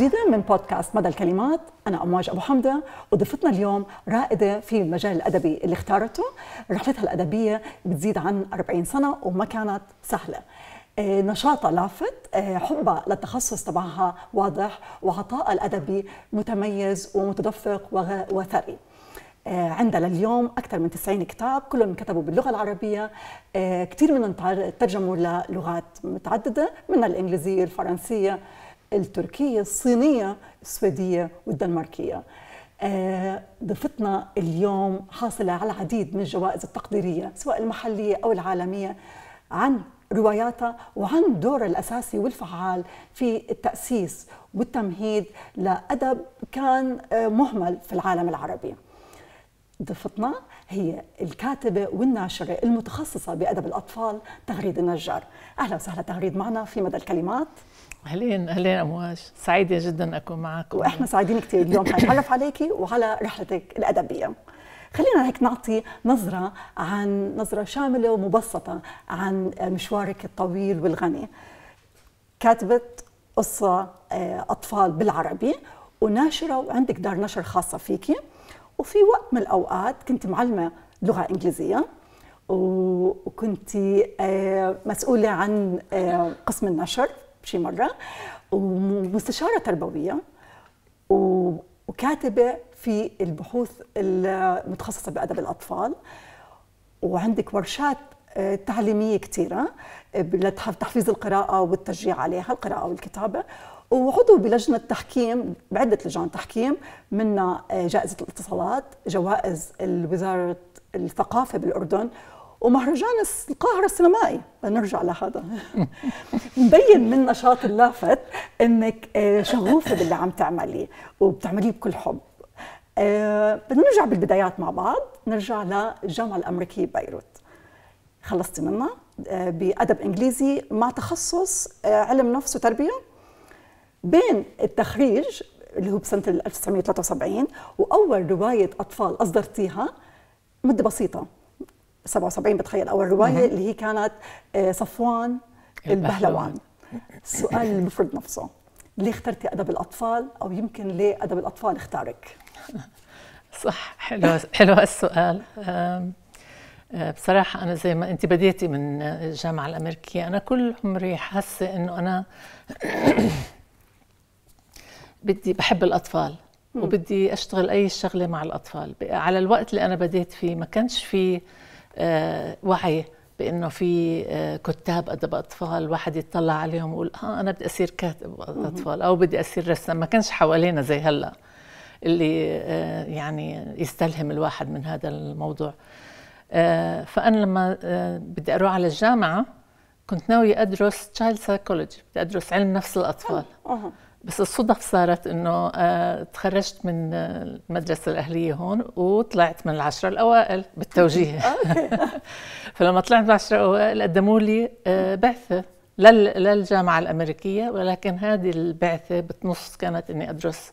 جديدة من بودكاست مدى الكلمات أنا أمواج أبو حمدة وضفتنا اليوم رائدة في المجال الأدبي اللي اختارته رحلتها الأدبية بتزيد عن 40 سنة وما كانت سهلة آه، نشاطها لافت آه، حبها للتخصص تبعها واضح وعطائها الأدبي متميز ومتدفق وثري آه، عندها لليوم أكثر من 90 كتاب كلهم كتبوا باللغة العربية كثير منهم ترجموا للغات متعددة من الإنجليزية الفرنسية التركية الصينية السويدية والدنماركية آه، ضيفتنا اليوم حاصلة على العديد من الجوائز التقديرية سواء المحلية أو العالمية عن رواياتها وعن دورها الأساسي والفعال في التأسيس والتمهيد لأدب كان آه، مهمل في العالم العربي ضيفتنا هي الكاتبة والناشرة المتخصصة بأدب الأطفال تغريد النجار أهلا وسهلا تغريد معنا في مدى الكلمات اهلين اهلين امواج سعيده جدا اكون معك واحنا سعيدين كثير اليوم حنتعرف عليكي وعلى رحلتك الادبيه خلينا هيك نعطي نظرة عن نظرة شاملة ومبسطة عن مشوارك الطويل والغني كاتبة قصة آه، أطفال بالعربي وناشرة وعندك دار نشر خاصة فيكي وفي وقت من الأوقات كنت معلمة لغة إنجليزية وكنت آه، مسؤولة عن آه، قسم النشر شي مره ومستشاره تربويه وكاتبه في البحوث المتخصصه بادب الاطفال وعندك ورشات آه، تعليميه كثيره آه، لتحفيز القراءه والتشجيع عليها القراءه والكتابه وعضو بلجنه تحكيم بعده لجان تحكيم منها آه، جائزه الاتصالات جوائز وزاره الثقافه بالاردن ومهرجان القاهرة السينمائي بنرجع لهذا مبين من نشاط اللافت انك آه، شغوفة باللي عم تعمليه وبتعمليه بكل حب آه، بدنا نرجع بالبدايات مع بعض نرجع للجامعة الأمريكية ببيروت خلصتي منها آه، بأدب إنجليزي مع تخصص علم نفس وتربية بين التخريج اللي هو بسنة 1973 وأول رواية أطفال أصدرتيها مدة بسيطة 77 بتخيل اول روايه اللي هي كانت آه، صفوان البهلوان السؤال اللي بفرض نفسه ليه اخترتي ادب الاطفال او يمكن ليه ادب الاطفال اختارك صح حلو حلو السؤال آه، بصراحة أنا زي ما أنت بديتي من الجامعة الأمريكية أنا كل عمري حاسة إنه أنا بدي بحب الأطفال وبدي أشتغل أي شغلة مع الأطفال على الوقت اللي أنا بديت فيه ما كانش فيه آه، وعي بانه في آه، كتاب ادب اطفال الواحد يطلع عليهم ويقول اه انا بدي اصير كاتب اطفال او بدي اصير رسام ما كانش حوالينا زي هلا اللي آه، يعني يستلهم الواحد من هذا الموضوع فانا لما بدي اروح على الجامعه كنت ناوية أدرس تشايلد سايكولوجي بدي أدرس علم نفس الأطفال بس الصدف صارت انه آه، تخرجت من المدرسه الاهليه هون وطلعت من العشره الاوائل بالتوجيه فلما طلعت من العشره الاوائل قدموا لي آه، بعثه للجامعه الامريكيه ولكن هذه البعثه بتنص كانت اني ادرس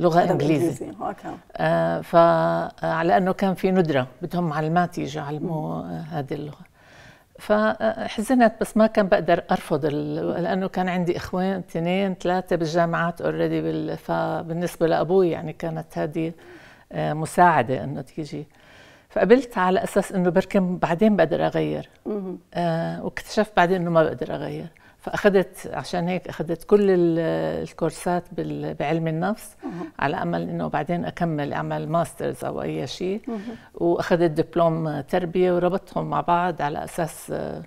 لغه انجليزي آه، فعلى انه كان في ندره بدهم معلمات يجوا يعلموا هذه اللغه فحزنت بس ما كان بقدر ارفض لانه كان عندي اخوان اثنين ثلاثه بالجامعات اوريدي بال... فبالنسبه لابوي يعني كانت هذه آه، مساعده انه تيجي فقبلت على اساس انه بركم بعدين بقدر اغير آه واكتشفت بعدين انه ما بقدر اغير فاخذت عشان هيك اخذت كل الكورسات بعلم النفس مه. على امل انه بعدين اكمل اعمل ماسترز او اي شيء واخذت دبلوم تربيه وربطتهم مع بعض على اساس آه،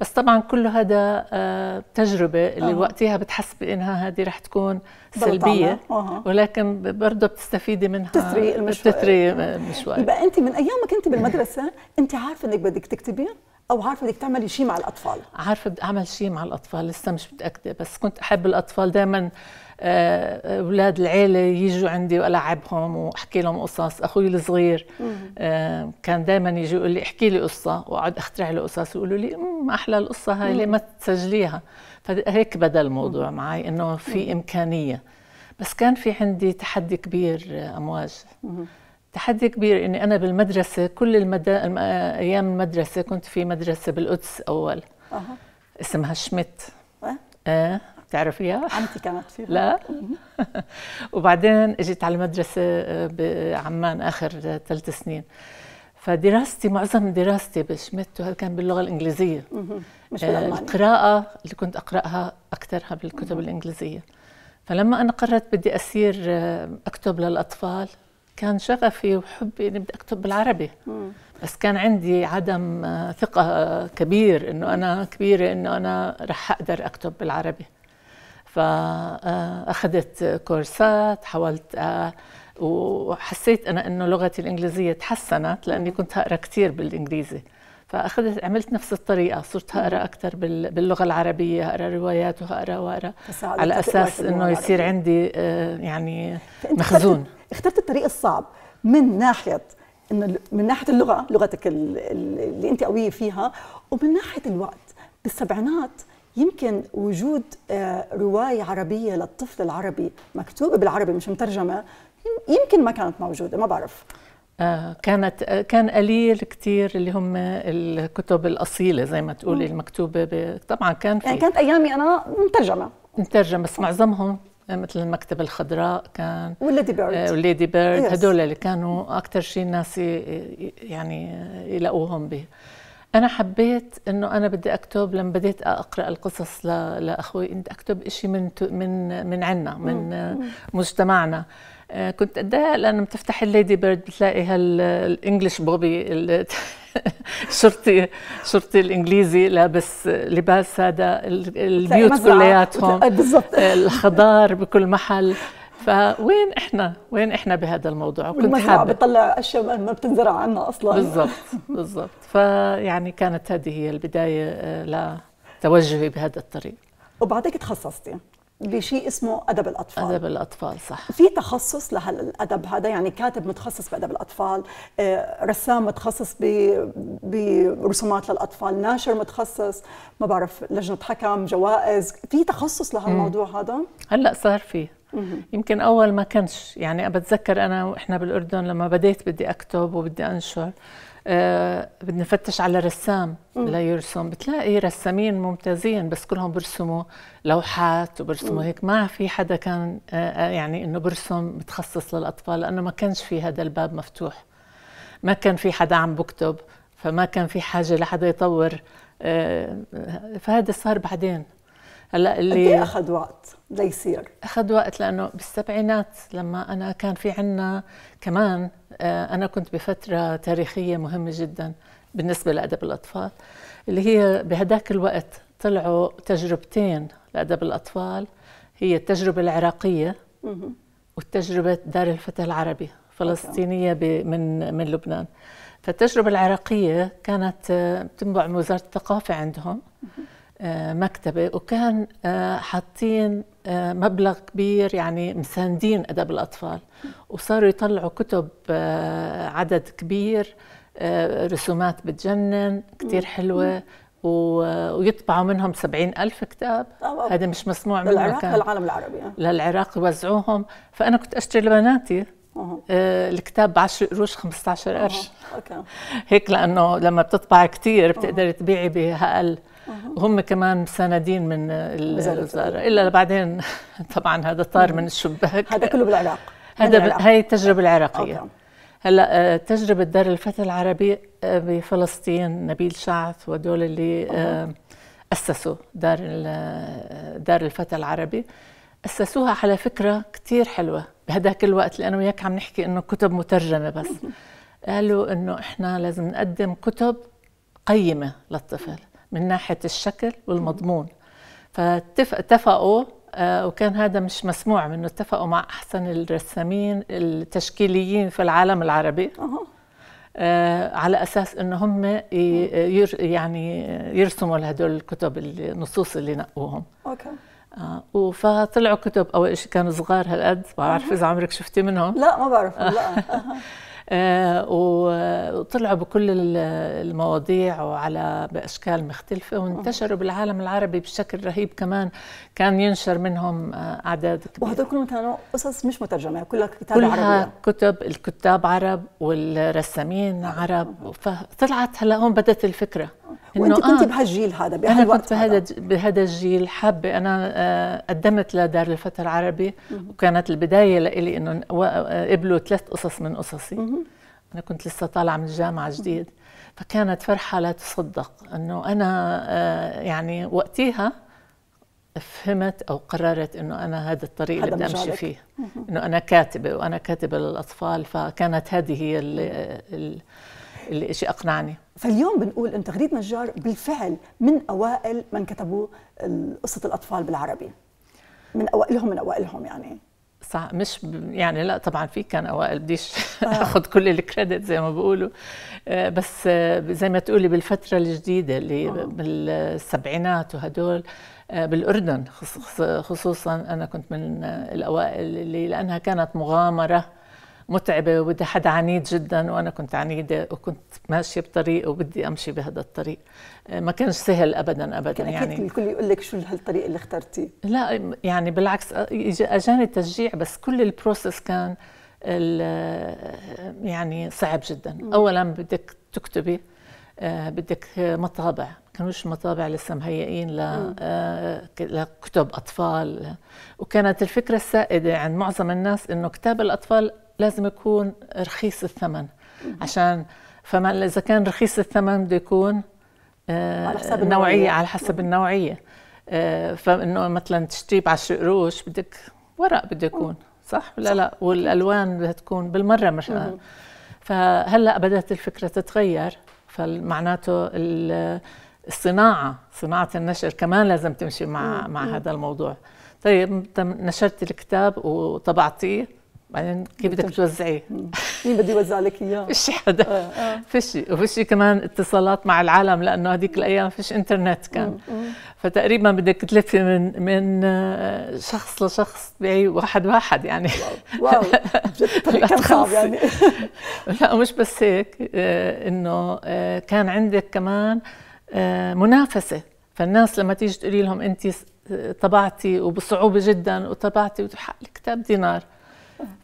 بس طبعا كل هذا آه، تجربه اللي أوه. وقتها بتحسبي انها هذه رح تكون سلبيه ولكن برضه بتستفيدي منها بتثري المشوار بتثري المشوار يبقى انت من ايامك انت بالمدرسه انت عارفه انك بدك تكتبي او عارفه بدك تعملي شيء مع الاطفال عارفه بدي اعمل شيء مع الاطفال لسه مش متاكده بس كنت احب الاطفال دائما اولاد آه، العيله يجوا عندي والعبهم واحكي لهم قصص اخوي الصغير آه، كان دائما يجي يقول لي احكي لي قصه واقعد اخترع له قصص ويقولوا لي أمم، احلى القصه هاي ليه ما تسجليها فهيك بدا الموضوع معي انه في امكانيه بس كان في عندي تحدي كبير آه، امواج تحدي كبير اني انا بالمدرسه كل المدا... ايام المدرسه كنت في مدرسه بالقدس اول اسمها شمت ايه آه. تعرفيها؟ عمتي كانت فيها لا وبعدين اجيت على المدرسة آه، بعمان آخر ثلاث سنين فدراستي معظم دراستي بشمت كان باللغة الإنجليزية مش آه، بالألماني القراءة اللي كنت أقرأها أكثرها بالكتب الإنجليزية فلما أنا قررت بدي أصير آه، أكتب للأطفال كان شغفي وحبي اني بدي اكتب بالعربي بس كان عندي عدم ثقه كبير انه انا كبيره انه انا رح اقدر اكتب بالعربي فأخذت كورسات حاولت آه، وحسيت أنا أنه لغتي الإنجليزية تحسنت لأني كنت هقرأ كثير بالإنجليزي فاخذت عملت نفس الطريقه صرت هقرا اكثر باللغه العربيه هقرا روايات وهقرا واقرا على اساس انه يصير عندي آه، يعني مخزون اخترت, اخترت الطريق الصعب من ناحيه انه من ناحيه اللغه لغتك اللي انت قويه فيها ومن ناحيه الوقت بالسبعينات يمكن وجود آه، رواية عربية للطفل العربي مكتوبة بالعربي مش مترجمة يمكن ما كانت موجودة ما بعرف آه، كانت آه، كان قليل كثير اللي هم الكتب الاصيله زي ما تقولي المكتوبه ب... طبعا كان في يعني كانت ايامي انا مترجمه مترجمه بس معظمهم مثل المكتبة الخضراء كان وليدي بيرد وليدي بيرد هدول اللي كانوا أكثر شيء الناس يعني يلاقوهم به أنا حبيت إنه أنا بدي أكتب لما بديت أقرأ القصص لأخوي أنت أكتب إشي من من من عنا من مجتمعنا آه، كنت أتضايق لأنه بتفتح الليدي بيرد بتلاقي هالإنجلش بوبي الشرطي الشرطي الإنجليزي لابس لباس هذا البيوت كلياتهم بالضبط آه، الخضار بكل محل فوين احنا وين احنا بهذا الموضوع كنت حابه بتطلع اشياء ما بتنزرع عنا اصلا بالضبط بالضبط فيعني كانت هذه هي البدايه آه، لتوجهي بهذا الطريق وبعدك تخصصتي بشيء اسمه ادب الاطفال ادب الاطفال صح في تخصص لهالادب هذا يعني كاتب متخصص بادب الاطفال آه، رسام متخصص برسومات للاطفال ناشر متخصص ما بعرف لجنه حكم جوائز في تخصص لهالموضوع هذا هلا صار فيه يمكن اول ما كانش يعني بتذكر انا واحنا بالاردن لما بديت بدي اكتب وبدي انشر أه بدنا نفتش على رسام ليرسم بتلاقي رسامين ممتازين بس كلهم برسموا لوحات وبرسموا هيك ما في حدا كان أه, آه، يعني انه برسم متخصص للاطفال لانه ما كانش في هذا الباب مفتوح ما كان في حدا عم بكتب فما كان في حاجه لحدا يطور أه, آه، فهذا صار بعدين هلا اللي إيه اخذ وقت ليصير اخذ وقت لانه بالسبعينات لما انا كان في عنا كمان آه، انا كنت بفتره تاريخيه مهمه جدا بالنسبه لادب الاطفال اللي هي بهداك الوقت طلعوا تجربتين لادب الاطفال هي التجربه العراقيه والتجربه دار الفتى العربي فلسطينيه من من لبنان فالتجربه العراقيه كانت بتنبع آه، من وزاره الثقافه عندهم آه، مكتبة وكان آه، حاطين آه، مبلغ كبير يعني مساندين أدب الأطفال وصاروا يطلعوا كتب عدد كبير رسومات بتجنن كتير حلوة ويطبعوا منهم سبعين ألف كتاب هذا مش مسموع منه العراق للعالم العربي للعراق يوزعوهم فأنا كنت أشتري لبناتي أوه. الكتاب ب 10 قروش 15 قرش هيك لانه لما بتطبع كثير بتقدري تبيعي بها وهم كمان مساندين من الوزاره الا بعدين طبعا هذا طار من الشباك هذا كله بالعراق هذا هي التجربه العراقيه هلا آه، تجربه دار الفتى العربي آه، بفلسطين نبيل شعث ودول اللي آه، اسسوا دار دار الفتى العربي اسسوها على فكره كثير حلوه بهداك الوقت لانه وياك عم نحكي انه كتب مترجمه بس قالوا انه احنا لازم نقدم كتب قيمه للطفل من ناحيه الشكل والمضمون فاتفقوا آه، وكان هذا مش مسموع منه اتفقوا مع احسن الرسامين التشكيليين في العالم العربي آه، على اساس انه هم يعني يرسموا لهدول الكتب النصوص اللي نقوهم اوكي آه فطلعوا كتب اول شيء كانوا صغار هالقد ما بعرف اذا عمرك شفتي منهم لا ما بعرف لا آه، وطلعوا بكل المواضيع وعلى باشكال مختلفه وانتشروا بالعالم العربي بشكل رهيب كمان كان ينشر منهم آه، اعداد كبيره وهدول كلهم كانوا قصص مش مترجمه يعني كلها كتاب كلها عربية. يعني. كتب الكتاب عرب والرسامين عرب آه. فطلعت هلا هون بدت الفكره وانت كنت آه بهالجيل هذا بهالوقت كنت بهذا بهذا الجيل حابه انا آه، قدمت لدار الفتى العربي مم. وكانت البدايه لإلي انه قبلوا ثلاث قصص من قصصي انا كنت لسه طالعه من الجامعه جديد مم. فكانت فرحه لا تصدق انه انا آه، يعني وقتيها فهمت او قررت انه انا هذا الطريق هذا اللي بدي امشي فيه انه انا كاتبه وانا كاتبه للاطفال فكانت هذه هي اللي, اللي الشيء أقنعني فاليوم بنقول أن تغريد نجار بالفعل من أوائل من كتبوا قصة الأطفال بالعربي من أوائلهم من أوائلهم يعني صح مش يعني لا طبعا في كان اوائل بديش آه. اخذ كل الكريدت زي ما بيقولوا آه، بس آه، زي ما تقولي بالفتره الجديده اللي آه. بالسبعينات وهدول بالاردن خصوصا انا كنت من الاوائل اللي لانها كانت مغامره متعبة وبدي حدا عنيد جدا وأنا كنت عنيدة وكنت ماشية بطريق وبدي أمشي بهذا الطريق آه، ما كانش سهل أبدا أبدا كان يعني أكيد الكل يقول لك شو هالطريق اللي اخترتيه لا يعني بالعكس آه، أجاني تشجيع بس كل البروسيس كان آه، يعني صعب جدا م. أولا بدك تكتبي بدك مطابع كانوش مطابع لسه مهيئين لكتب اطفال وكانت الفكره السائده عند معظم الناس انه كتاب الاطفال لازم يكون رخيص الثمن عشان فما اذا كان رخيص الثمن بده يكون آه، على حسب النوعيه على حسب النوعيه آه، فانه مثلا تشتري ب 10 قروش بدك ورق بده يكون صح ولا لا والالوان بدها تكون بالمره مش فهلا بدات الفكره تتغير فمعناته الصناعه صناعه النشر كمان لازم تمشي مع مع هذا الموضوع طيب نشرت الكتاب وطبعتيه بعدين كيف بدك توزعيه؟ مين بده يوزع لك اياه؟ فيش حدا آه. آه. فيش وفيش كمان اتصالات مع العالم لانه هذيك الايام فيش انترنت كان فتقريبا بدك تلفي من من آه، شخص لشخص واحد واحد يعني واو جد كان صعب يعني لا مش بس هيك آه، انه كان عندك كمان منافسه فالناس لما تيجي تقولي لهم انت طبعتي وبصعوبه جدا وطبعتي وتحقق كتاب دينار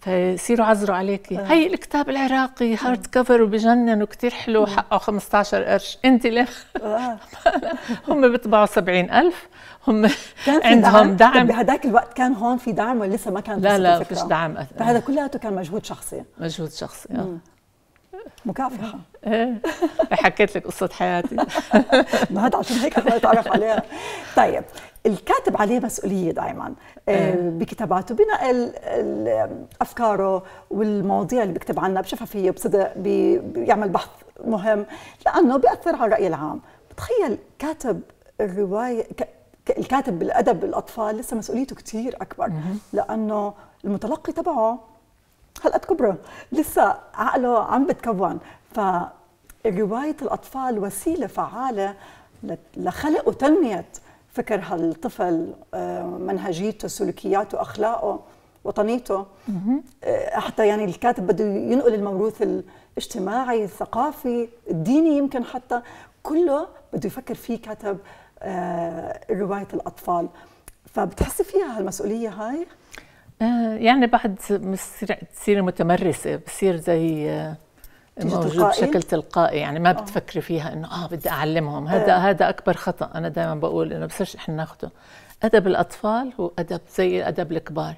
فيصيروا عذروا عليكي آه. هي الكتاب العراقي هارد كفر وبجنن وكثير حلو آه. حقه 15 قرش انت ليه آه. هم بيطبعوا 70000 هم كان عندهم دعم, دعم. بهداك الوقت كان هون في دعم ولا لسه ما كان لا لا فيش دعم فهذا كلياته كان مجهود شخصي مجهود شخصي اه مكافحه ايه حكيت لك قصه حياتي ما هذا عشان هيك بدي اتعرف عليها طيب الكاتب عليه مسؤوليه دائما آه، إيه. بكتاباته بنقل افكاره والمواضيع اللي بيكتب عنها بشفافيه بصدق بيعمل بحث مهم لانه بياثر على الراي العام بتخيل كاتب الروايه الكاتب بالادب الاطفال لسه مسؤوليته كثير اكبر لانه المتلقي تبعه هالقد كبره لسه عقله عم بتكون فروايه الاطفال وسيله فعاله لخلق وتنميه فكر هالطفل آه، منهجيته سلوكياته أخلاقه وطنيته آه، حتى يعني الكاتب بده ينقل الموروث الاجتماعي الثقافي الديني يمكن حتى كله بده يفكر فيه كاتب آه، رواية الأطفال فبتحسي فيها هالمسؤولية هاي؟ يعني بعد تصير متمرسة بصير زي موجود تلقائي. بشكل تلقائي يعني ما آه. بتفكري فيها انه اه بدي اعلمهم آه. هذا آه. هذا اكبر خطا انا دائما بقول انه بصيرش احنا ناخده ادب الاطفال هو ادب زي ادب الكبار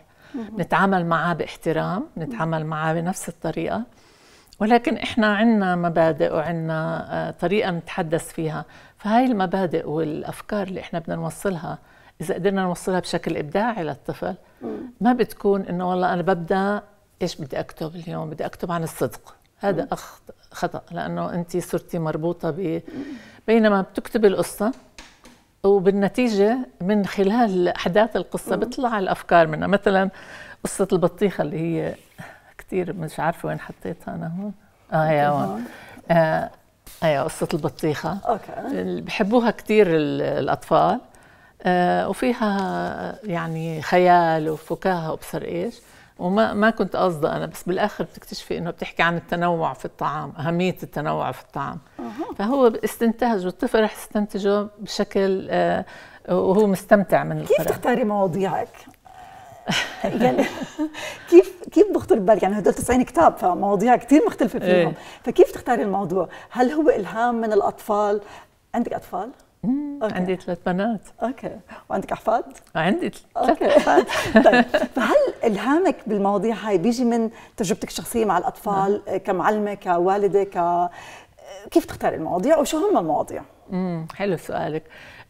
نتعامل معاه باحترام نتعامل معاه بنفس الطريقه ولكن احنا عندنا مبادئ وعندنا آه، طريقه نتحدث فيها فهاي المبادئ والافكار اللي احنا بدنا نوصلها اذا قدرنا نوصلها بشكل ابداعي للطفل ما بتكون انه والله انا ببدا ايش بدي اكتب اليوم بدي اكتب عن الصدق هذا أخ خطا لانه انت صرتي مربوطه ب بينما بتكتبي القصه وبالنتيجه من خلال احداث القصه بيطلع الافكار منها مثلا قصه البطيخه اللي هي كثير مش عارفه وين حطيتها انا هون اه يا هون آه ايوه قصه البطيخه اوكي بحبوها كثير الاطفال آه وفيها يعني خيال وفكاهه وبصر ايش وما ما كنت قصده انا بس بالاخر بتكتشفي انه بتحكي عن التنوع في الطعام اهميه التنوع في الطعام أه. فهو استنتج والطفل رح يستنتجه بشكل آه وهو مستمتع من القراءه كيف تختاري مواضيعك يعني كيف كيف بخطر ببالك يعني هدول 90 كتاب فمواضيع كثير مختلفه فيهم إيه؟ فكيف تختاري الموضوع هل هو الهام من الاطفال عندك اطفال أوكي. عندي ثلاث بنات اوكي وعندك احفاد؟ عندي ثلاث احفاد طيب فهل الهامك بالمواضيع هاي بيجي من تجربتك الشخصيه مع الاطفال نعم. كمعلمه كوالده ك كيف تختار المواضيع وشو هم المواضيع؟ امم حلو سؤالك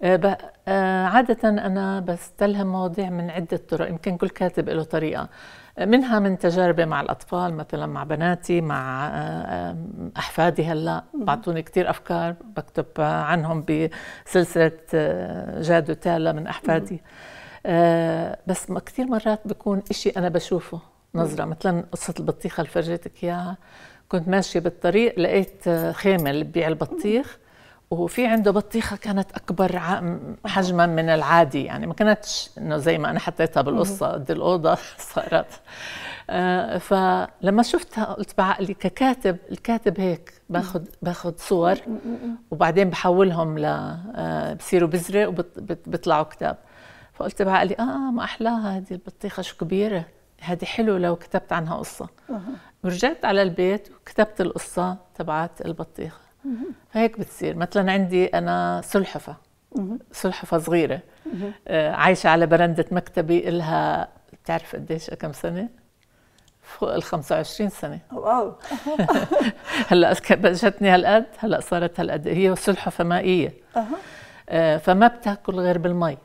آه آه عادة أنا بستلهم مواضيع من عدة طرق يمكن كل كاتب له طريقة منها من تجاربي مع الأطفال مثلا مع بناتي مع آه، أحفادي هلأ بعطوني كتير أفكار بكتب آه، عنهم بسلسلة آه، جاد وتالا من أحفادي آه بس كثير مرات بكون إشي أنا بشوفه نظرة مثلا قصة البطيخة اللي فرجيتك إياها كنت ماشية بالطريق لقيت خيمة اللي بتبيع البطيخ وفي عنده بطيخة كانت أكبر حجما من العادي يعني ما كانتش إنه زي ما أنا حطيتها بالقصة قد الأوضة صارت آه، فلما شفتها قلت بعقلي ككاتب الكاتب هيك باخذ باخذ صور وبعدين بحولهم ل آه، بصيروا بزرق وبيطلعوا كتاب فقلت بعقلي اه ما احلاها هذه البطيخه شو كبيره هذه حلو لو كتبت عنها قصه ورجعت على البيت وكتبت القصه تبعت البطيخه هيك بتصير مثلا عندي انا سلحفه سلحفه صغيره آه، عايشه على برندة مكتبي إلها بتعرف قديش كم سنه فوق ال 25 سنه واو هلا بلشتني هالقد هلا صارت هالقد هي سلحفه مائيه آه، فما بتاكل غير بالمي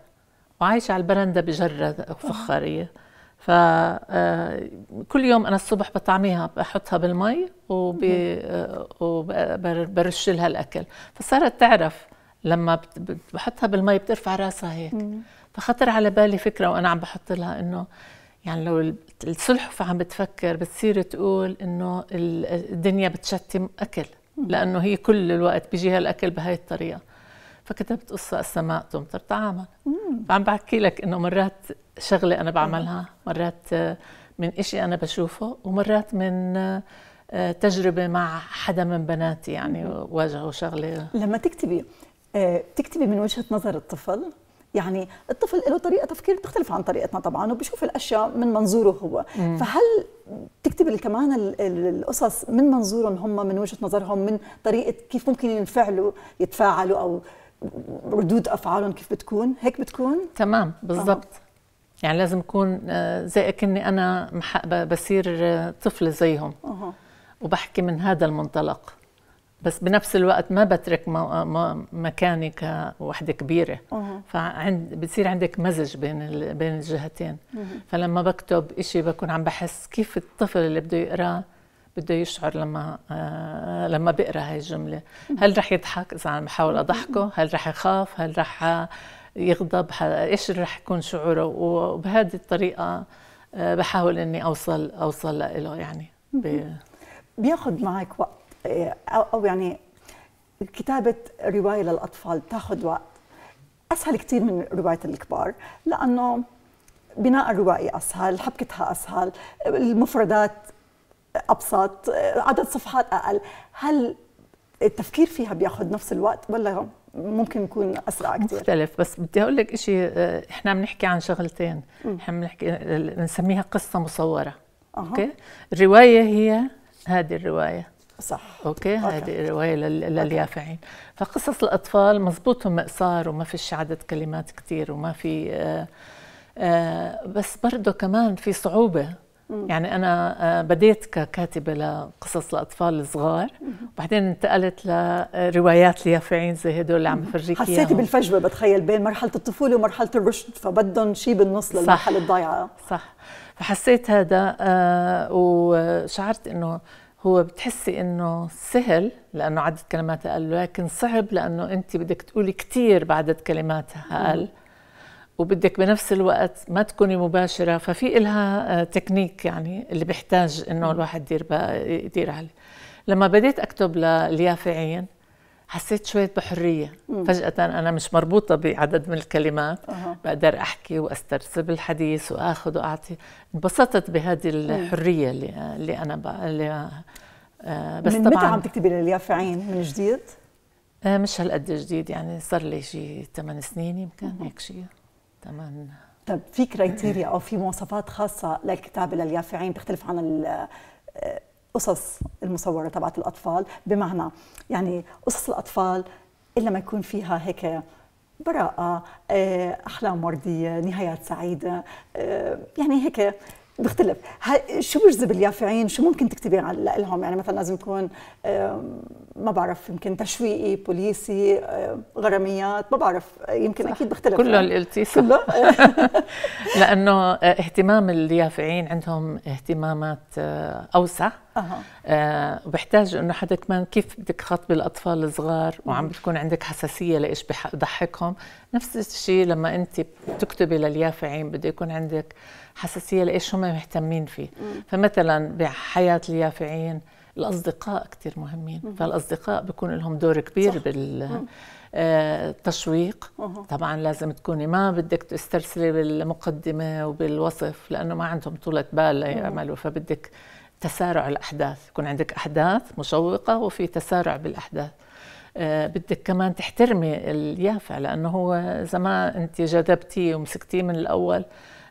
وعايشه على البرندة بجره فخاريه فكل آه، يوم انا الصبح بطعميها بحطها بالمي آه، وبرش لها الاكل فصارت تعرف لما بحطها بالمي بترفع راسها هيك فخطر على بالي فكره وانا عم بحط لها انه يعني لو السلحفة عم بتفكر بتصير تقول انه الدنيا بتشتم اكل لانه هي كل الوقت بيجيها الاكل بهاي الطريقه فكتبت قصة السماء تمطر طعاما فعم بحكي لك إنه مرات شغلة أنا بعملها مرات آه، من إشي أنا بشوفه ومرات من آه، تجربة مع حدا من بناتي يعني واجهوا شغلة لما تكتبي آه، تكتبي من وجهة نظر الطفل يعني الطفل له طريقه تفكير بتختلف عن طريقتنا طبعا وبشوف الاشياء من منظوره هو مم. فهل تكتب كمان القصص من منظورهم هم من وجهه نظرهم من طريقه كيف ممكن ينفعلوا يتفاعلوا او ردود افعالهم كيف بتكون هيك بتكون تمام بالضبط آه. يعني لازم اكون آه، زي اكني انا بصير آه، طفل زيهم آه. وبحكي من هذا المنطلق بس بنفس الوقت ما بترك آه، مكاني كوحده كبيره أوه. فعند بتصير عندك مزج بين بين الجهتين فلما بكتب إشي بكون عم بحس كيف الطفل اللي بده يقراه بده يشعر لما آه لما بقرا هاي الجمله هل رح يضحك اذا عم بحاول اضحكه هل رح يخاف هل رح يغضب ايش رح يكون شعوره وبهذه الطريقه آه بحاول اني اوصل اوصل له يعني ب... بياخذ معك وقت آه، او يعني كتابه روايه للاطفال بتاخذ وقت اسهل كثير من روايه الكبار لانه بناء الروائي اسهل حبكتها اسهل المفردات ابسط عدد صفحات اقل هل التفكير فيها بياخذ نفس الوقت ولا ممكن يكون اسرع كثير مختلف بس بدي اقول لك شيء آه، احنا بنحكي عن شغلتين احنا بنحكي آه، بنسميها قصه مصوره أه. اوكي الروايه هي هذه الروايه صح اوكي, هذه الروايه لليافعين فقصص الاطفال مزبوط قصار وما فيش عدد كلمات كثير وما في آآ آه، آآ بس برضه كمان في صعوبه يعني أنا آه، بديت ككاتبة لقصص لأطفال صغار وبعدين انتقلت لروايات اليافعين زي هدول اللي عم بفرجيك حسيتي ياهم. بالفجوة بتخيل بين مرحلة الطفولة ومرحلة الرشد فبدهم شيء بالنص للمرحلة الضايعة صح فحسيت هذا آه، وشعرت إنه هو بتحسي انه سهل لانه عدد كلماتها اقل لكن صعب لانه انت بدك تقولي كثير بعدد كلماتها اقل وبدك بنفس الوقت ما تكوني مباشره ففي إلها آه، تكنيك يعني اللي بيحتاج انه الواحد يدير يدير عليه لما بديت اكتب لليافعين حسيت شوية بحرية مم. فجأة أنا مش مربوطة بعدد من الكلمات أه. بقدر أحكي وأسترسل الحديث وأخذ وأعطي انبسطت بهذه الحرية اللي, اللي أنا بقى اللي آه، بس من طبعا متى عم تكتبي لليافعين من جديد؟ آه، مش هالقد جديد يعني صار لي شي 8 سنين يمكن هيك شيء تمام طب في كريتيريا او في مواصفات خاصه للكتابه لليافعين بتختلف عن آه، قصص المصوره تبعت الاطفال بمعنى يعني قصص الاطفال الا ما يكون فيها هيك براءة أحلام آه، وردية نهايات سعيدة آه، يعني هيك بختلف شو بجذب اليافعين شو ممكن تكتبي لهم يعني مثلا لازم يكون ما بعرف يمكن تشويقي بوليسي غراميات ما بعرف يمكن صح. اكيد بختلف كله يعني. كله لانه آه، اهتمام اليافعين عندهم اهتمامات آه، اوسع أه. بحتاج انه حدا كمان كيف بدك تخاطبي الاطفال الصغار وعم بتكون عندك حساسيه لايش بضحكهم نفس الشيء لما انت بتكتبي لليافعين بده يكون عندك حساسيه لايش هم مهتمين فيه مم. فمثلا بحياه اليافعين الاصدقاء كثير مهمين مم. فالاصدقاء بيكون لهم دور كبير صح. بال مم. التشويق آه، أوه. طبعا لازم تكوني ما بدك تسترسلي بالمقدمه وبالوصف لانه ما عندهم طولة بال ليعملوا فبدك تسارع الاحداث يكون عندك احداث مشوقه وفي تسارع بالاحداث آه، بدك كمان تحترمي اليافع لانه هو اذا ما انت جذبتيه ومسكتيه من الاول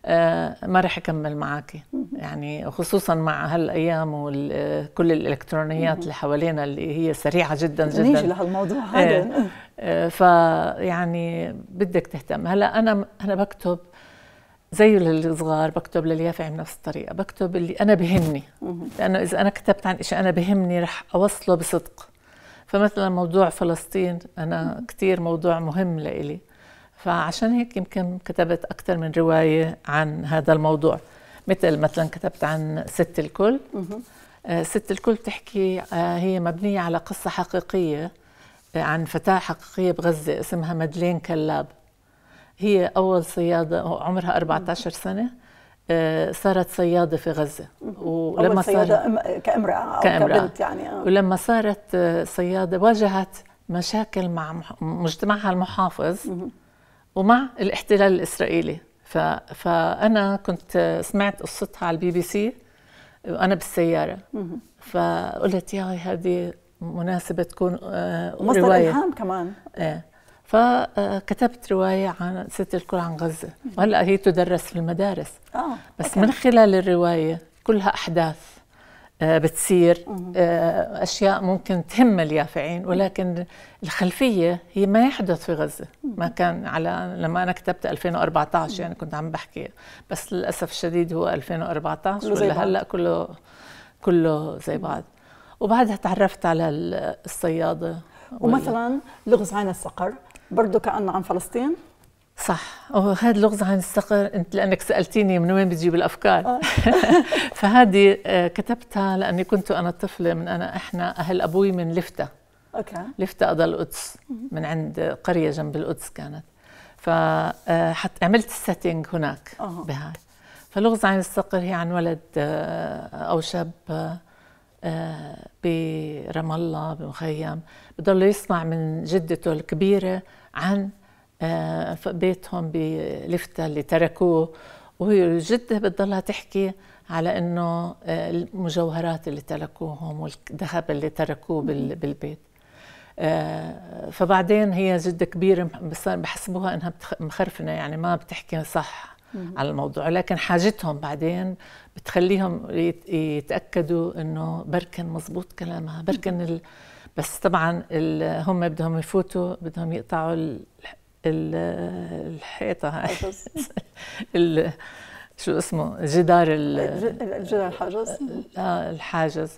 آه، ما رح اكمل معك يعني خصوصا مع هالايام وكل الالكترونيات اللي حوالينا اللي هي سريعه جدا جدا نيجي لهالموضوع إيه. هذا آه، فيعني بدك تهتم هلا انا انا بكتب زي للصغار بكتب لليافع بنفس الطريقه بكتب اللي انا بهمني لانه اذا انا كتبت عن شيء انا بهمني رح اوصله بصدق فمثلا موضوع فلسطين انا كثير موضوع مهم لإلي فعشان هيك يمكن كتبت أكثر من رواية عن هذا الموضوع مثل مثلا كتبت عن ست الكل آه، ست الكل تحكي آه، هي مبنية على قصة حقيقية آه، عن فتاة حقيقية بغزة اسمها مدلين كلاب هي أول صيادة عمرها 14 سنة صارت صيادة في غزة ولما أول صيادة كامرأة أو كامرأة. كبنت يعني آه. ولما صارت صيادة واجهت مشاكل مع مجتمعها المحافظ ومع الاحتلال الاسرائيلي ف... فانا كنت سمعت قصتها على البي بي سي وانا بالسياره فقلت يا هذه مناسبه تكون آه، مصدر رواية. الهام كمان ايه فكتبت آه، روايه عن ست الكل عن غزه وهلا هي تدرس في المدارس آه. بس أكيد. من خلال الروايه كلها احداث آه، بتصير آه، اشياء ممكن تهم اليافعين ولكن الخلفيه هي ما يحدث في غزه ما كان على لما انا كتبت 2014 يعني كنت عم بحكي بس للاسف الشديد هو 2014 ولا هلا كله كله زي بعض وبعدها تعرفت على الصياده ومثلا لغز عين الصقر برضه كانه عن فلسطين صح وهذا اللغز عن الصقر انت لانك سالتيني من وين بتجيب الافكار آه. فهذه آه، كتبتها لاني كنت انا طفله من انا احنا اهل ابوي من لفته اوكي لفته قضى القدس من عند قريه جنب القدس كانت فحط آه، عملت السيتنج هناك بهاي فلغز عن الصقر هي عن ولد او شاب برام الله بمخيم بضل يسمع من جدته الكبيره عن آه، بيتهم بلفتة اللي تركوه وهي جدة بتضلها تحكي على انه آه، المجوهرات اللي تركوهم والذهب اللي تركوه بالبيت آه، فبعدين هي جدة كبيرة بحسبوها انها مخرفنة يعني ما بتحكي صح على الموضوع لكن حاجتهم بعدين بتخليهم يتأكدوا انه بركن مزبوط كلامها بركن ال... بس طبعا ال... هم بدهم يفوتوا بدهم يقطعوا ال... الحيطه هاي شو اسمه جدار الجدار الحاجز اه الحاجز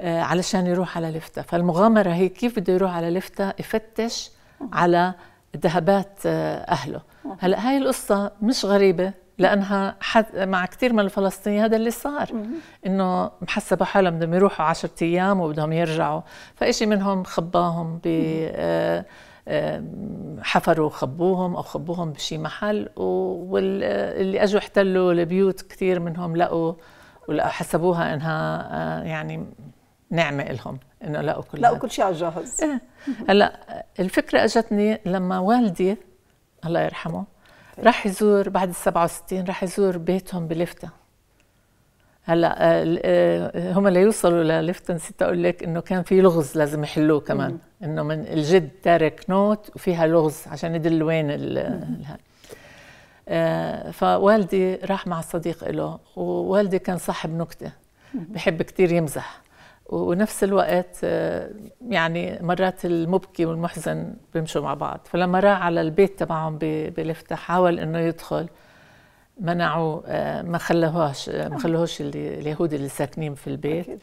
آه، علشان يروح على لفته فالمغامره هي كيف بده يروح على لفته يفتش على ذهبات آه، اهله هلا هاي القصه مش غريبه لانها حد مع كثير من الفلسطينيين هذا اللي صار انه محسبوا حالهم بدهم يروحوا 10 ايام وبدهم يرجعوا فشيء منهم خباهم ب حفروا خبوهم او خبوهم بشي محل واللي اجوا احتلوا البيوت كثير منهم لقوا وحسبوها انها آه، يعني نعمه لهم انه لقوا كل لقوا كل شيء على الجاهز إيه. هلا الفكره اجتني لما والدي الله يرحمه طيب. راح يزور بعد ال 67 راح يزور بيتهم بلفتة هلا آه، آه، هم ليوصلوا لليفتن ستة اقول لك انه كان في لغز لازم يحلوه كمان انه من الجد تارك نوت وفيها لغز عشان يدل وين هذا آه، فوالدي راح مع صديق له ووالدي كان صاحب نكته بحب كثير يمزح ونفس الوقت يعني مرات المبكي والمحزن بيمشوا مع بعض فلما راح على البيت تبعهم بلفتة حاول انه يدخل منعوا آه، ما خلوهاش آه، ما آه. خلوهوش اليهود اللي ساكنين في البيت أكيد.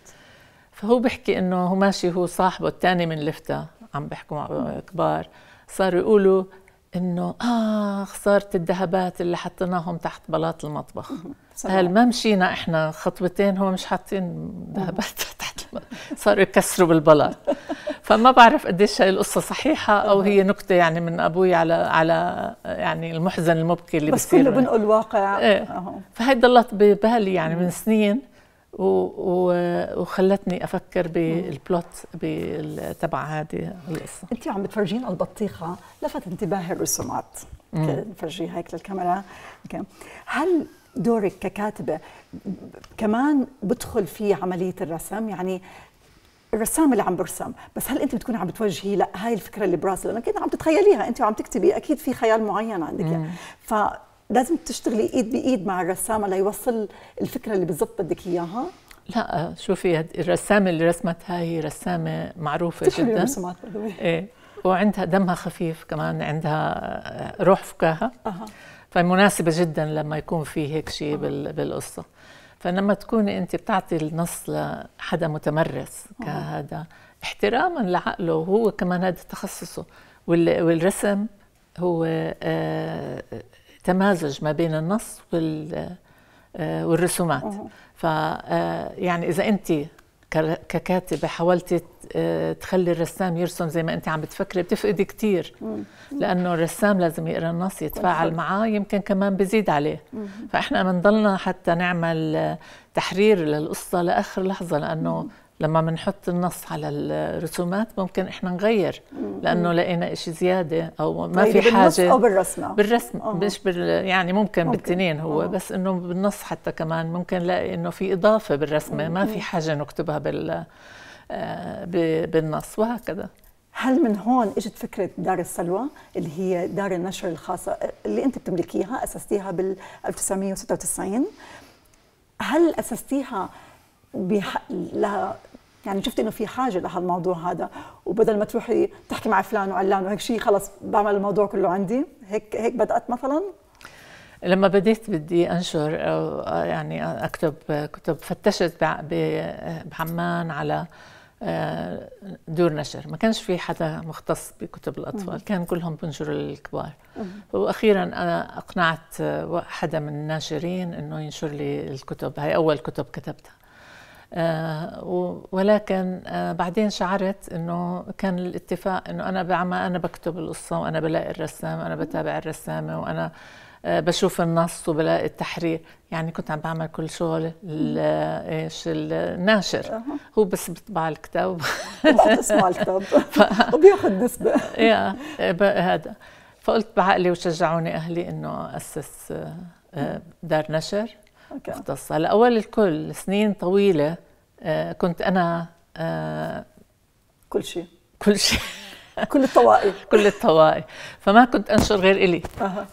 فهو بحكي انه هو ماشي هو صاحبه الثاني من لفته عم بيحكوا مع كبار صاروا يقولوا انه اه خساره الذهبات اللي حطيناهم تحت بلاط المطبخ قال ما مشينا احنا خطوتين هم مش حاطين ذهبات تحت صاروا يكسروا بالبلاط فما بعرف قديش هي القصه صحيحه او هي نكته يعني من ابوي على على يعني المحزن المبكي اللي بس كله بنقول واقع ايه فهي ضلت ببالي يعني من سنين و... و... وخلتني افكر بالبلوت تبع هذه القصه انت عم بتفرجين البطيخه لفت انتباهي الرسومات بنفرجيها هيك للكاميرا هل دورك ككاتبة كمان بدخل في عملية الرسم يعني الرسام اللي عم برسم بس هل انت بتكوني عم بتوجهي لا هاي الفكره اللي براسي لانك انت عم تتخيليها انت وعم تكتبي اكيد في خيال معين عندك يعني فلازم تشتغلي ايد بايد مع الرسامه ليوصل الفكره اللي بالضبط بدك اياها لا شوفي الرسامه اللي رسمت هاي رسامه معروفه جدا رسمات ايه وعندها دمها خفيف كمان عندها روح فكاهه أه. فمناسبه جدا لما يكون في هيك شيء أه. بالقصه فلما تكوني انت بتعطي النص لحدا متمرس آه. كهذا احتراما لعقله وهو كمان هذا تخصصه والرسم هو آه، تمازج ما بين النص آه، والرسومات ف يعني اذا انت ككاتبة حاولت آه، تخلي الرسام يرسم زي ما أنت عم بتفكري بتفقدي كثير لأنه الرسام لازم يقرأ النص يتفاعل معاه يمكن كمان بزيد عليه فإحنا بنضلنا حتى نعمل تحرير للقصة لآخر لحظة لأنه لما بنحط النص على الرسومات ممكن احنا نغير لانه لقينا شيء زياده او ما في حاجه بالنص او بالرسمه بالرسم أوه. مش بال يعني ممكن, ممكن. بالتنين هو أوه. بس انه بالنص حتى كمان ممكن نلاقي انه في اضافه بالرسمه ما في حاجه نكتبها بال آه، بالنص وهكذا هل من هون اجت فكره دار السلوى اللي هي دار النشر الخاصه اللي انت بتملكيها اسستيها بال 1996 هل اسستيها بيح... لها يعني شفت انه في حاجه لهالموضوع هذا وبدل ما تروحي تحكي مع فلان وعلان وهيك شيء خلص بعمل الموضوع كله عندي هيك هيك بدات مثلا لما بديت بدي انشر او يعني اكتب كتب فتشت بعمان على آه، دور نشر ما كانش في حدا مختص بكتب الاطفال كان كلهم بنشروا الكبار واخيرا انا اقنعت آه، حدا من الناشرين انه ينشر لي الكتب هاي اول كتب كتبتها آه، ولكن آه، بعدين شعرت انه كان الاتفاق انه انا بعما انا بكتب القصه وانا بلاقي الرسام انا بتابع الرسامه وانا آه، بشوف النص وبلاقي التحرير يعني كنت عم بعمل كل شغل ايش الناشر هو بس بيطبع الكتاب بحط الكتاب وبياخذ نسبه يا هذا فقلت بعقلي وشجعوني اهلي انه اسس دار نشر أوكي. مختصة لأول الكل سنين طويلة آه، كنت أنا آه، كل شيء كل شيء كل الطوائي كل الطوائي فما كنت انشر غير الي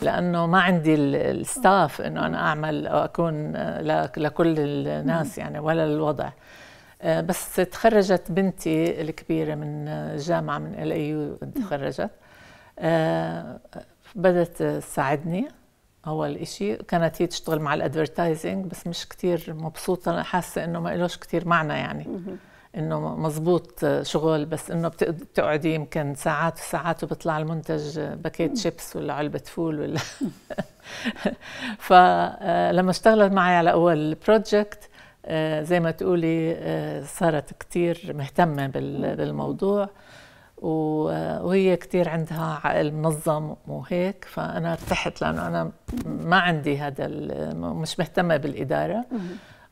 لانه ما عندي الستاف انه انا اعمل او اكون آه، لكل الناس يعني ولا الوضع بس تخرجت بنتي الكبيره من جامعه من ال اي تخرجت بدت تساعدني اول شيء كانت هي تشتغل مع الادفرتايزنج بس مش كتير مبسوطه حاسه انه ما إلوش كتير معنى يعني انه مزبوط شغل بس انه بتقعدي يمكن ساعات وساعات وبيطلع المنتج باكيت شيبس ولا علبه فول ولا فلما آه، اشتغلت معي على اول بروجكت آه، زي ما تقولي آه، صارت كتير مهتمه بالموضوع وهي كثير عندها عقل منظم وهيك فانا ارتحت لانه انا ما عندي هذا مش مهتمه بالاداره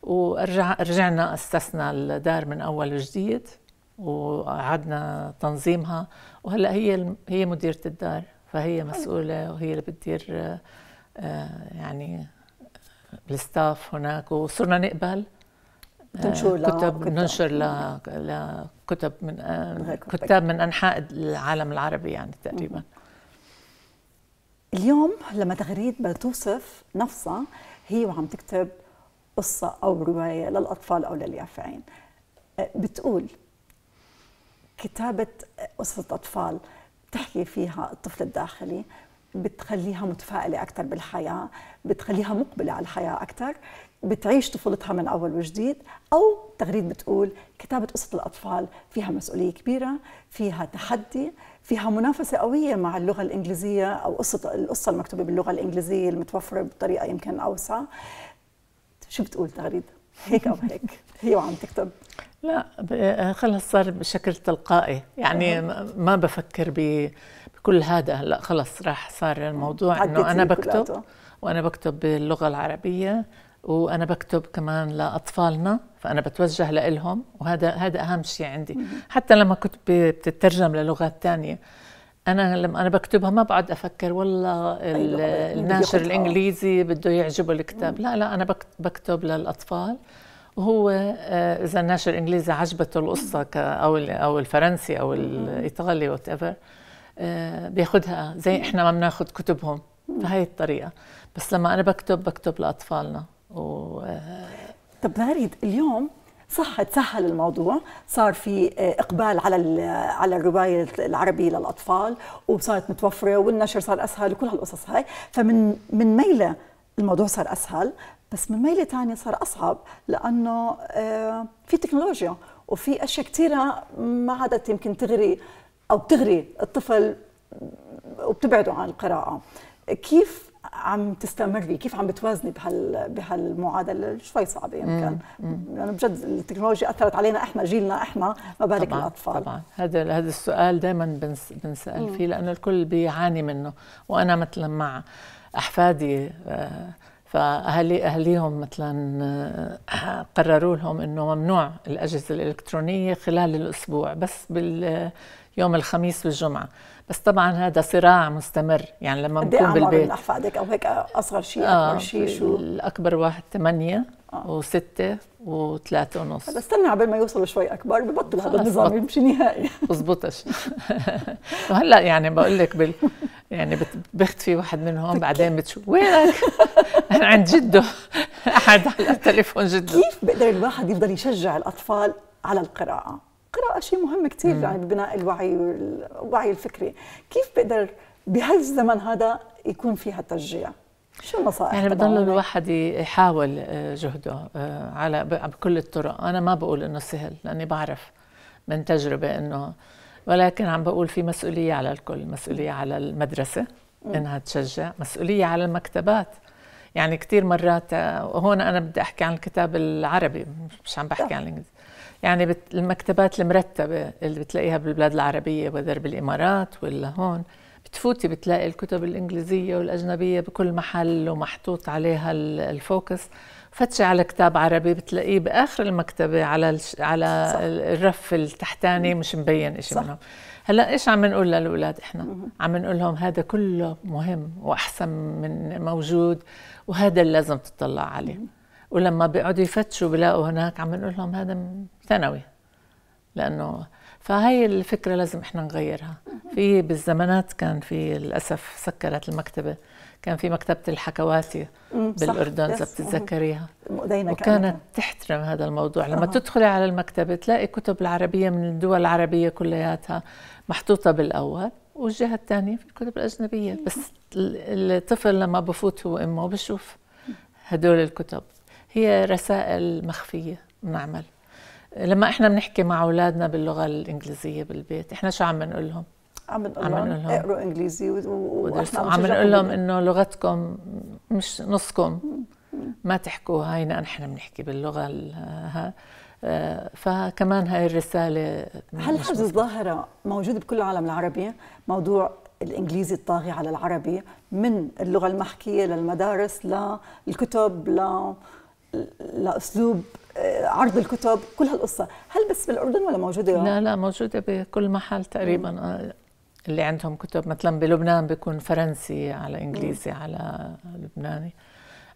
وارجع رجعنا اسسنا الدار من اول وجديد وقعدنا تنظيمها وهلا هي هي مديره الدار فهي مسؤوله وهي اللي بتدير آه، يعني الستاف هناك وصرنا نقبل تنشر آه، كتب ننشر ل كتب من آه، كتاب من انحاء العالم العربي يعني تقريبا اليوم لما تغريد بتوصف نفسها هي وعم تكتب قصة أو رواية للأطفال أو لليافعين آه، بتقول كتابة آه، قصة أطفال بتحكي فيها الطفل الداخلي بتخليها متفائلة أكثر بالحياة بتخليها مقبلة على الحياة أكثر بتعيش طفولتها من اول وجديد او تغريد بتقول كتابه قصه الاطفال فيها مسؤوليه كبيره فيها تحدي فيها منافسه قويه مع اللغه الانجليزيه او قصه القصه المكتوبه باللغه الانجليزيه المتوفره بطريقه يمكن اوسع شو بتقول تغريد هيك او هيك هي وعم تكتب لا آه، خلص صار بشكل تلقائي يعني ما بفكر بكل هذا لا خلص راح صار الموضوع انه انا بكتب وانا بكتب باللغه العربيه وانا بكتب كمان لاطفالنا فانا بتوجه لهم وهذا هذا اهم شيء عندي حتى لما كنت بتترجم للغات ثانيه انا لما انا بكتبها ما بقعد افكر والله أيوة، أيوة. الناشر الانجليزي بده يعجبه الكتاب لا لا انا بكتب للاطفال وهو آه، اذا الناشر الانجليزي عجبته القصه او او الفرنسي او الايطالي وات ايفر آه، بياخذها زي احنا ما بناخذ كتبهم بهي الطريقه بس لما انا بكتب بكتب لاطفالنا و آه. طب فريد اليوم صح تسهل الموضوع صار في آه، اقبال على على الروايه العربيه للاطفال وصارت متوفره والنشر صار اسهل وكل هالقصص هاي فمن من ميله الموضوع صار اسهل بس من ميله ثانيه صار اصعب لانه آه، في تكنولوجيا وفي اشياء كثيره ما عادت يمكن تغري او بتغري الطفل وبتبعده عن القراءه كيف عم تستمري كيف عم بتوازني بهال بهالمعادله شوي صعبه يمكن لانه يعني بجد التكنولوجيا اثرت علينا احنا جيلنا احنا ما بالك الاطفال طبعا هذا هذا السؤال دائما بنس بنسال فيه لانه الكل بيعاني منه وانا مثلا مع احفادي آه فاهالي اهليهم مثلا آه، قرروا لهم انه ممنوع الاجهزه الالكترونيه خلال الاسبوع بس بال يوم الخميس والجمعه بس طبعا هذا صراع مستمر يعني لما إيه بنكون بالبيت قد اعمار احفادك او هيك اصغر شيء اكبر آه شيء شو الاكبر واحد ثمانية آه. وستة وثلاثة ونص هلا استنى عبال ما يوصلوا شوي أكبر ببطل هذا النظام يمشي نهائي بزبطش وهلا يعني بقول لك بال... يعني بختفي واحد منهم بعدين بتشوف وينك؟ أنا عند جده احد على التليفون جده كيف بيقدر الواحد يفضل يشجع الأطفال على القراءة؟ القراءة شيء مهم كثير يعني بناء الوعي والوعي الفكري، كيف بيقدر بهالزمن هذا يكون فيها تشجيع؟ شو النصائح؟ يعني بضل الواحد يحاول آه، جهده آه، على بكل الطرق، أنا ما بقول إنه سهل لأني بعرف من تجربة إنه ولكن عم بقول في مسؤولية على الكل، مسؤولية على المدرسة إنها تشجع، مسؤولية على المكتبات يعني كثير مرات وهون آه، أنا بدي أحكي عن الكتاب العربي مش عم بحكي عن الإنجليزي يعني المكتبات المرتبة اللي بتلاقيها بالبلاد العربية وذر بالإمارات ولا هون بتفوتي بتلاقي الكتب الإنجليزية والأجنبية بكل محل ومحطوط عليها الفوكس فتشي على كتاب عربي بتلاقيه بآخر المكتبة على الش... على الرف التحتاني مش مبين شيء منهم هلا ايش عم نقول للاولاد احنا عم نقول لهم هذا كله مهم واحسن من موجود وهذا اللي لازم تطلع عليه ولما بيقعدوا يفتشوا بلاقوا هناك عم نقول لهم هذا ثانوي لانه فهي الفكره لازم احنا نغيرها في بالزمانات كان في للاسف سكرت المكتبه كان في مكتبه الحكواتي بالاردن اذا بتتذكريها وكانت تحترم هذا الموضوع لما أه. تدخلي على المكتبه تلاقي كتب العربيه من الدول العربيه كلياتها محطوطه بالاول والجهه الثانيه في الكتب الاجنبيه بس الطفل لما بفوت هو امه بشوف هدول الكتب هي رسائل مخفيه نعمل لما احنا بنحكي مع اولادنا باللغه الانجليزيه بالبيت احنا شو عم نقول لهم عم نقول لهم اقروا انجليزي وعم نقول لهم انه لغتكم مش نصكم ما تحكوا هينا نحن بنحكي باللغه آه، فكمان هاي الرساله هل هذه الظاهره موجوده بكل العالم العربي موضوع الانجليزي الطاغي على العربي من اللغه المحكيه للمدارس للكتب ل... لاسلوب آه، عرض الكتب كل هالقصه هل بس بالاردن ولا موجوده لا لا موجوده بكل محل تقريبا آه، اللي عندهم كتب مثلا بلبنان بيكون فرنسي على انجليزي على لبناني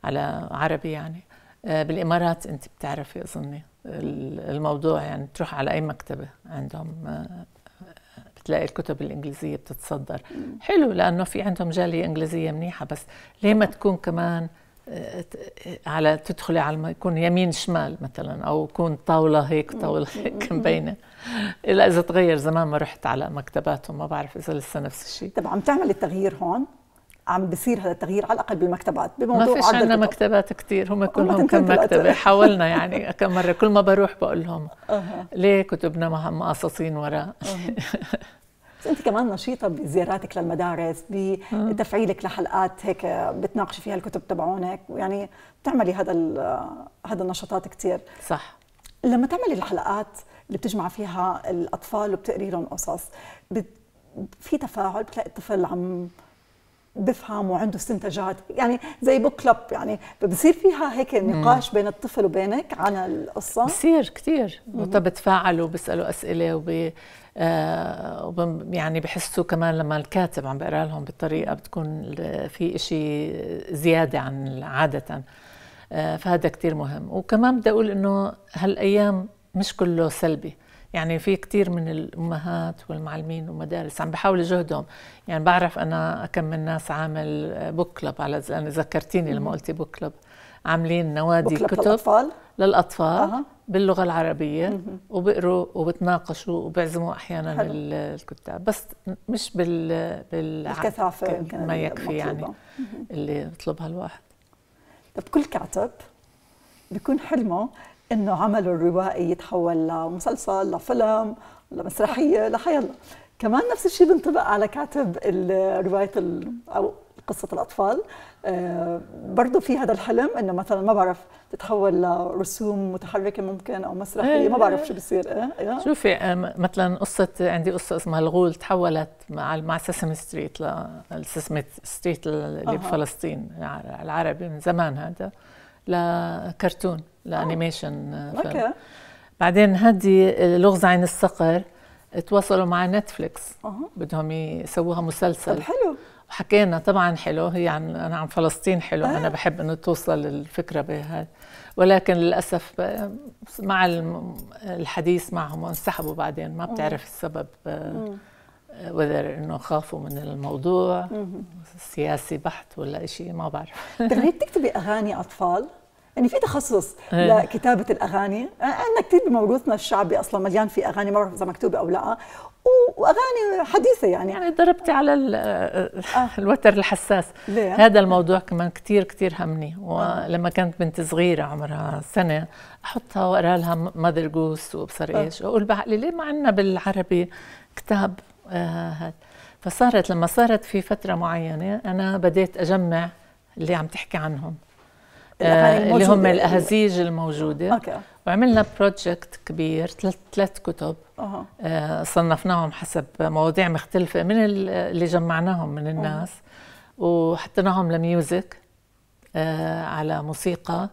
على عربي يعني آه، بالامارات انت بتعرفي اظني الموضوع يعني تروح على اي مكتبه عندهم بتلاقي الكتب الانجليزيه بتتصدر حلو لانه في عندهم جاليه انجليزيه منيحه بس ليه ما تكون كمان آه، على تدخلي على الم... يكون يمين شمال مثلا او يكون طاوله هيك طاوله هيك مبينه الا اذا تغير زمان ما رحت على مكتباتهم ما بعرف اذا لسه نفس الشيء طب عم تعمل التغيير هون عم بصير هذا التغيير على الاقل بالمكتبات بموضوع ما فيش عندنا مكتبات كثير هم كلهم كم مكتبه حاولنا يعني كم مره كل ما بروح بقول لهم ليه كتبنا مقصصين وراء بس انت كمان نشيطه بزياراتك للمدارس بتفعيلك لحلقات هيك بتناقشي فيها الكتب تبعونك يعني بتعملي هذا هذا النشاطات كثير صح لما تعملي الحلقات اللي بتجمع فيها الاطفال وبتقري لهم قصص بت... في تفاعل بتلاقي الطفل عم بفهم وعنده استنتاجات يعني زي بوك كلوب يعني بصير فيها هيك نقاش بين الطفل وبينك عن القصه بصير كثير بتفاعلوا بيسالوا اسئله وبي آه، يعني بحسوا كمان لما الكاتب عم بقرا لهم بالطريقه بتكون في إشي زياده عن عاده آه، فهذا كتير مهم وكمان بدي اقول انه هالايام مش كله سلبي يعني في كتير من الامهات والمعلمين والمدارس عم بحاولوا جهدهم يعني بعرف انا كم من ناس عامل بوك كلب على يعني ذكرتيني لما قلتي بوك كلب عاملين نوادي بوك كتب الاطفال للاطفال أه. باللغه العربيه وبقروا وبتناقشوا وبعزموا احيانا حلو. الكتاب بس مش بال بالكثافه ما يكفي مطلوبة. يعني اللي يطلبها الواحد طب كل كاتب بيكون حلمه انه عمله الروائي يتحول لمسلسل لفيلم لمسرحيه لحيلا كمان نفس الشيء بينطبق على كاتب روايه او قصه الاطفال آه، برضه في هذا الحلم انه مثلا ما بعرف تتحول لرسوم متحركه ممكن او مسرحيه ما إيه. بعرف شو بصير إيه؟, ايه شوفي آه، مثلا قصه عندي قصه اسمها الغول تحولت مع مع سيسم ستريت لسيسم ستريت اللي بفلسطين العربي من زمان هذا لكرتون لانيميشن آه، اوكي بعدين هذه لغز عين الصقر تواصلوا مع نتفليكس بدهم يسووها مسلسل حلو حكينا طبعا حلو هي عن انا عن فلسطين حلو آه. انا بحب انه توصل الفكره بهذا ولكن للاسف آه، مع الحديث معهم انسحبوا بعدين ما بتعرف السبب آه، وذر انه خافوا من الموضوع سياسي بحت ولا شيء ما بعرف بتغني طيب، بتكتبي اغاني اطفال؟ يعني في تخصص هي. إيه. لكتابه الاغاني عندنا آه، كثير بموروثنا الشعبي اصلا مليان في اغاني ما بعرف اذا مكتوبه او لا واغاني حديثه يعني يعني ضربتي على آه. الوتر الحساس ليه؟ هذا الموضوع كمان كثير كثير همني ولما كانت بنتي صغيره عمرها سنه احطها واقرا لها ماذر جوس وابصر آه. ايش واقول بعقلي ليه ما عندنا بالعربي كتاب هذا فصارت لما صارت في فتره معينه انا بديت اجمع اللي عم تحكي عنهم آه، اللي هم الأهازيج الموجودة أوكي. وعملنا بروجكت كبير ثلاث كتب أوه. آه، صنفناهم حسب مواضيع مختلفة من اللي جمعناهم من الناس وحطيناهم لميوزك آه، على موسيقى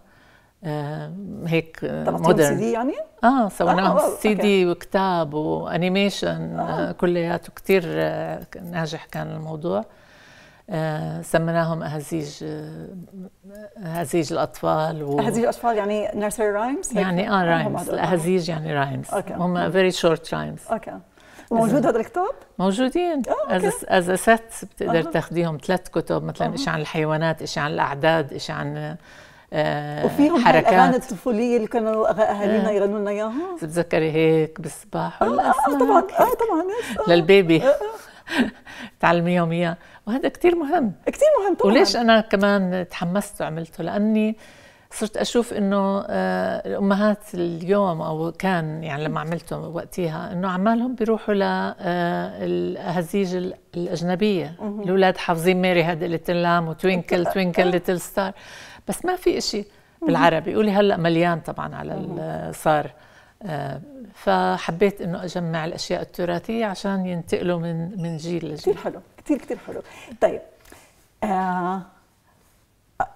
هيك مودرن سي دي يعني؟ اه سويناهم آه سي دي وكتاب وانيميشن آه. كلياته كثير ناجح كان الموضوع آه، سميناهم أهازيج آه، أهازيج الأطفال و... أهازيج الأطفال يعني نرسري رايمز يعني آه رايمز آه، الأهازيج يعني رايمز أوكي. هم فيري شورت رايمز أوكي موجود هذا الكتاب؟ موجودين از ست بتقدر تاخذيهم ثلاث كتب مثلا شيء عن الحيوانات، شيء عن الأعداد، شيء عن وفيهم حركات الاغاني الطفوليه اللي كانوا اهالينا آه. يغنوا لنا اياها بتتذكري هيك بالصباح والاسماك آه, آه, طبعا اه طبعا للبيبي آه آه. تعلميهم اياه وهذا كثير مهم كثير مهم طبعا وليش انا كمان تحمست وعملته لاني صرت اشوف انه آه، الامهات اليوم او كان يعني لما عملته وقتها انه عمالهم بيروحوا للاهازيج الاجنبيه الاولاد حافظين ميري هاد ليتل لام وتوينكل توينكل ليتل ستار بس ما في إشي بالعربي قولي هلا مليان طبعا على آه، صار آه، فحبيت انه اجمع الاشياء التراثيه عشان ينتقلوا من من جيل لجيل كثير حلو كثير كثير حلو طيب آه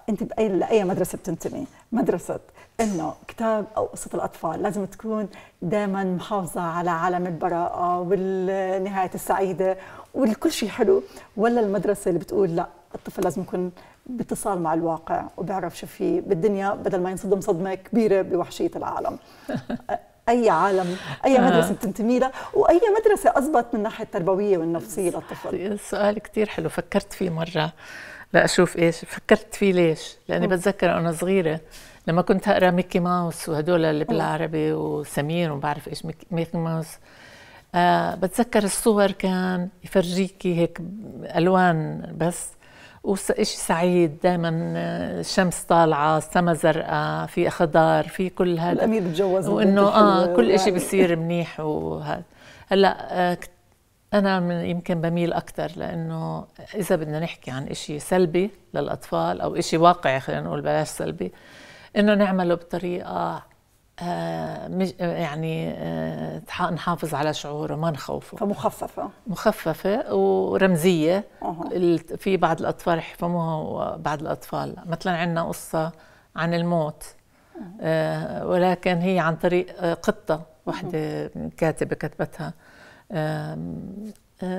انت باي لاي مدرسه بتنتمي مدرسه انه كتاب او قصه الاطفال لازم تكون دائما محافظه على عالم البراءه والنهايه السعيده والكل شيء حلو ولا المدرسه اللي بتقول لا الطفل لازم يكون باتصال مع الواقع وبيعرف شو في بالدنيا بدل ما ينصدم صدمه كبيره بوحشيه العالم اي عالم اي مدرسه بتنتمي لها واي مدرسه اضبط من الناحيه التربويه والنفسيه للطفل سؤال كثير حلو فكرت فيه مره لاشوف ايش فكرت فيه ليش لاني بتذكر انا صغيره لما كنت اقرا ميكي ماوس وهدول اللي بالعربي وسمير وما بعرف ايش ميكي ماوس آه بتذكر الصور كان يفرجيكي هيك الوان بس وشيء سعيد دائما الشمس آه، طالعه السما زرقاء في خضار في كل هذا الامير تجوز وانه اه كل شيء بصير منيح وهذا هلا آه، انا من يمكن بميل اكثر لانه اذا بدنا نحكي عن شيء سلبي للاطفال او شيء واقعي خلينا نقول بلاش سلبي انه نعمله بطريقه آه، مش آه، يعني آه، نحافظ على شعوره ما نخوفه فمخففة مخففة ورمزية أوه. في بعض الأطفال يحفموها وبعض الأطفال مثلا عندنا قصة عن الموت أه. ولكن هي عن طريق قطة وحده كاتبة كتبتها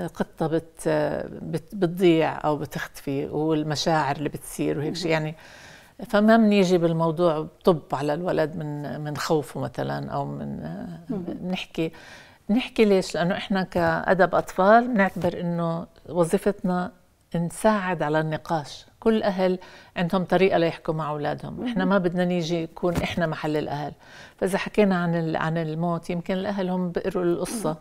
قطة بت بتضيع أو بتختفي والمشاعر اللي بتصير وهيك شيء يعني فما بنيجي بالموضوع طب على الولد من من خوفه مثلا او من بنحكي بنحكي ليش؟ لانه احنا كادب اطفال بنعتبر انه وظيفتنا نساعد على النقاش كل اهل عندهم طريقه ليحكوا مع اولادهم احنا ما بدنا نيجي يكون احنا محل الاهل فاذا حكينا عن عن الموت يمكن الاهل هم بقروا القصه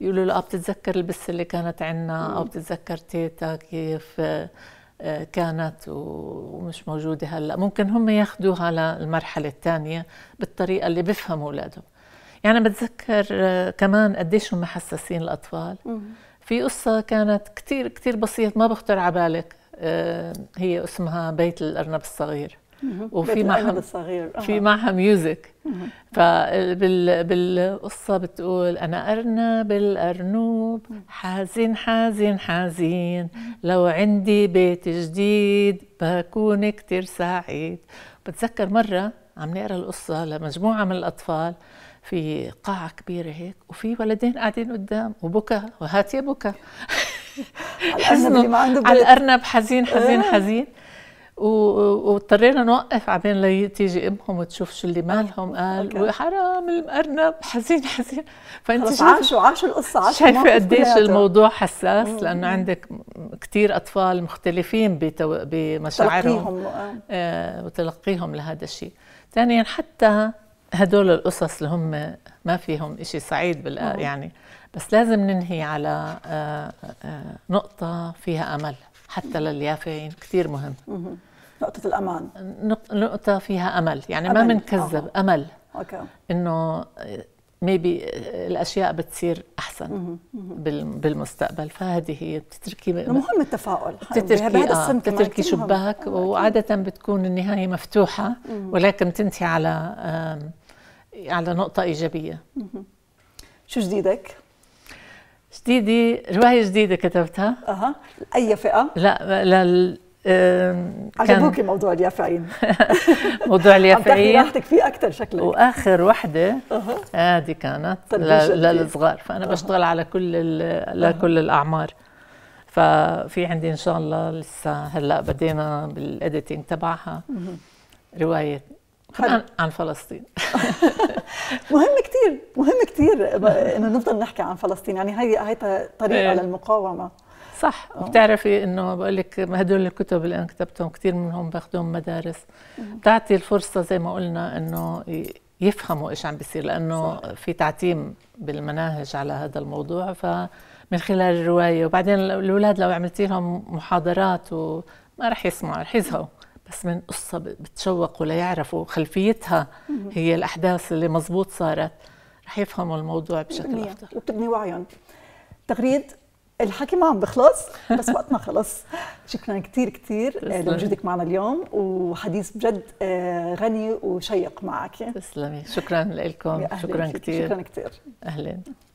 يقولوا له اه بتتذكر البسه اللي كانت عندنا او آه، بتتذكر تيتا كيف كانت ومش موجودة هلا ممكن هم ياخدوها للمرحلة الثانية بالطريقة اللي بفهموا أولادهم يعني بتذكر آه، كمان قديش هم حساسين الأطفال في قصة كانت كتير كتير بسيطة ما بخطر عبالك آه، هي اسمها بيت الأرنب الصغير وفي معها صغير في معها ميوزك فبالقصة بتقول أنا أرنب الأرنوب حزين حزين حزين لو عندي بيت جديد بكون كتير سعيد بتذكر مرة عم نقرا القصة لمجموعة من الأطفال في قاعة كبيرة هيك وفي ولدين قاعدين قدام وبكى وهات يا بكى على الأرنب على الأرنب حزين حزين, آه. حزين واضطرينا نوقف عبين لي تيجي امهم وتشوف شو اللي مالهم قال وحرام المأرنب حزين حزين فانت خلص عاشوا عاشوا القصه عاشوا شايفه قديش الموضوع حساس مم. لانه عندك كثير اطفال مختلفين بتو... بمشاعرهم آه. آه وتلقيهم لهذا الشيء ثانيا حتى هدول القصص اللي هم ما فيهم إشي سعيد بالآ يعني بس لازم ننهي على آآ آه، آآ آه، نقطة فيها أمل حتى لليافعين كثير مهم نقطة الأمان نقطة فيها أمل يعني أمل. ما بنكذب أمل أوكي. إنه ميبي الاشياء بتصير احسن بالمستقبل فهذه هي بتتركي مهم التفاؤل بتتركي آه بتتركي شباك وعاده بتكون النهايه مفتوحه ولكن تنتهي على على نقطه ايجابيه شو جديدك؟ جديدة رواية جديدة كتبتها اها أي فئة؟ لا لل عجبوكي موضوع اليافعين موضوع اليافعين عم تحكي فيه اكثر شكلك واخر وحده هذه كانت للصغار فانا بشتغل على كل لكل الاعمار ففي عندي ان شاء الله لسه هلا بدينا بالاديتنج تبعها روايه عن, عن فلسطين مهم كثير مهم كثير انه نفضل نحكي عن فلسطين يعني هي هي طريقه إيه. للمقاومه صح آه. بتعرفي انه بقول لك هدول الكتب اللي انا كتبتهم كثير منهم باخذهم مدارس بتعطي الفرصه زي ما قلنا انه يفهموا ايش عم بيصير لانه صح. في تعتيم بالمناهج على هذا الموضوع فمن خلال الروايه وبعدين الاولاد لو عملتي لهم محاضرات وما رح يسمعوا رح يزهقوا من قصة بتشوقوا ليعرفوا خلفيتها هي الأحداث اللي مزبوط صارت رح يفهموا الموضوع بشكل أفضل وبتبني وعيهم تغريد الحكي ما عم بخلص بس وقت ما خلص شكرا كثير كثير آه، لوجودك معنا اليوم وحديث بجد آه، غني وشيق معك تسلمي شكرا لكم شكرا كثير شكرا كثير اهلا